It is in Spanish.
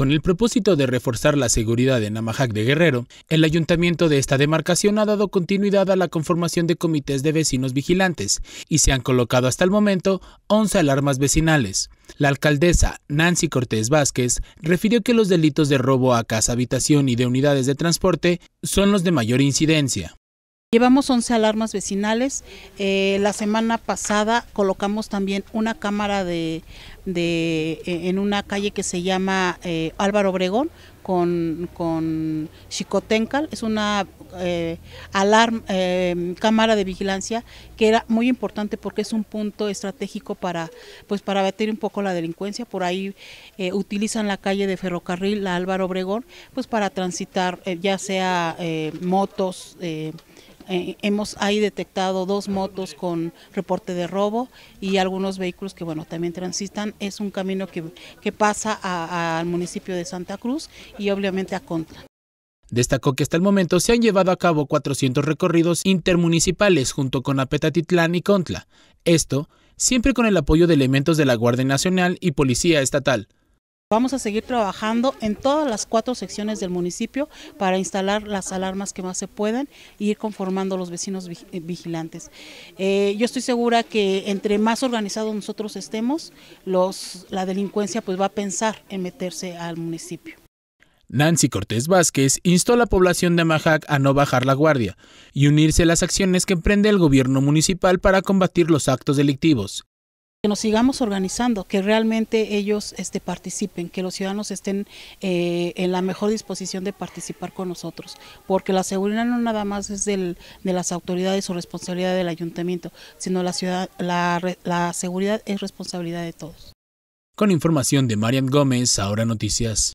Con el propósito de reforzar la seguridad en Namajac de Guerrero, el ayuntamiento de esta demarcación ha dado continuidad a la conformación de comités de vecinos vigilantes y se han colocado hasta el momento 11 alarmas vecinales. La alcaldesa Nancy Cortés Vázquez refirió que los delitos de robo a casa, habitación y de unidades de transporte son los de mayor incidencia. Llevamos 11 alarmas vecinales. Eh, la semana pasada colocamos también una cámara de, e, en una calle que se llama eh, Álvaro Obregón con, con Chicotencal. Es una eh, alarma, cámara de vigilancia que era muy importante porque es un punto estratégico para pues para un poco la delincuencia. Por ahí utilizan la calle de ferrocarril, la Álvaro Obregón, pues para transitar ya sea motos eh, hemos ahí detectado dos motos con reporte de robo y algunos vehículos que bueno también transitan. Es un camino que, pasa al municipio de Santa Cruz y obviamente a Contla. Destacó que hasta el momento se han llevado a cabo 400 recorridos intermunicipales junto con Apetatitlán y Contla. Esto siempre con el apoyo de elementos de la Guardia Nacional y Policía Estatal. Vamos a seguir trabajando en todas las cuatro secciones del municipio para instalar las alarmas que más se pueden e ir conformando los vecinos eh, vigilantes. Eh, yo estoy segura que entre más organizados nosotros estemos, la delincuencia pues va a pensar en meterse al municipio. Nancy Cortés Vázquez instó a la población de Majac a no bajar la guardia y unirse a las acciones que emprende el gobierno municipal para combatir los actos delictivos. Que nos sigamos organizando, que realmente ellos este, participen, que los ciudadanos estén eh, en la mejor disposición de participar con nosotros, porque la seguridad no nada más es de las autoridades o responsabilidad del ayuntamiento, sino la, la, seguridad es responsabilidad de todos. Con información de Marian Gómez, ahora noticias.